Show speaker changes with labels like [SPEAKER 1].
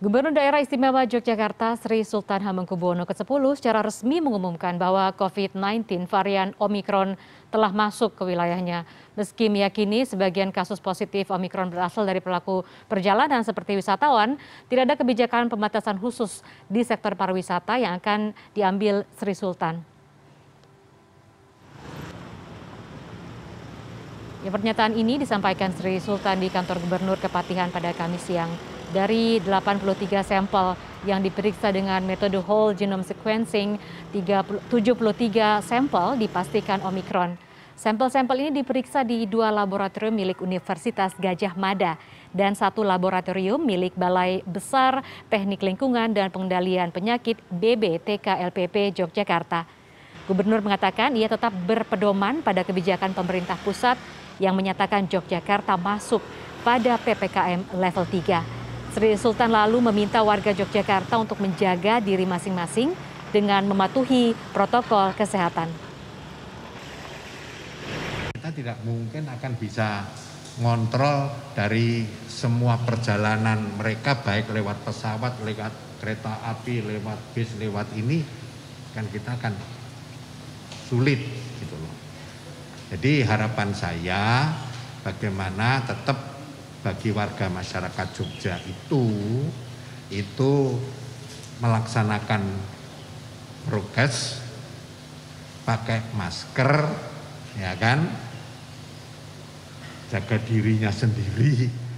[SPEAKER 1] Gubernur Daerah Istimewa Yogyakarta Sri Sultan Hamengkubuwono ke-10 secara resmi mengumumkan bahwa COVID-19 varian Omikron telah masuk ke wilayahnya. Meski meyakini sebagian kasus positif Omikron berasal dari pelaku perjalanan seperti wisatawan, tidak ada kebijakan pembatasan khusus di sektor pariwisata yang akan diambil Sri Sultan. Ya, pernyataan ini disampaikan Sri Sultan di kantor gubernur Kepatihan pada Kamis siang. Dari 83 sampel yang diperiksa dengan metode whole genome sequencing, 73 sampel dipastikan Omikron. Sampel-sampel ini diperiksa di dua laboratorium milik Universitas Gajah Mada dan satu laboratorium milik Balai Besar Teknik Lingkungan dan Pengendalian Penyakit BBTKLPP Yogyakarta. Gubernur mengatakan ia tetap berpedoman pada kebijakan pemerintah pusat yang menyatakan Yogyakarta masuk pada PPKM level 3. Sri Sultan lalu meminta warga Yogyakarta untuk menjaga diri masing-masing dengan mematuhi protokol kesehatan.
[SPEAKER 2] Kita tidak mungkin akan bisa ngontrol dari semua perjalanan mereka baik lewat pesawat, lewat kereta api, lewat bis, lewat ini kan kita akan sulit gitu loh. Jadi harapan saya bagaimana tetap bagi warga masyarakat Jogja itu itu melaksanakan prokes pakai masker ya kan jaga dirinya sendiri